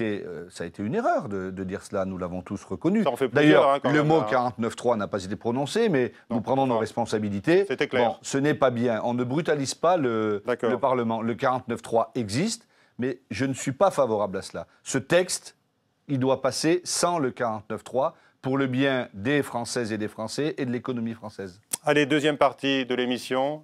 Euh, ça a été une erreur de, dire cela, nous l'avons tous reconnu. D'ailleurs, hein, le mot 49.3 hein. n'a pas été prononcé, mais nous prenons nos responsabilités. C'était clair. ce n'est pas bien. On ne brutalise pas le, le Parlement. Le 49.3 existe, mais je ne suis pas favorable à cela. Ce texte, il doit passer sans le 49.3 pour le bien des Françaises et des Français et de l'économie française. Allez, deuxième partie de l'émission,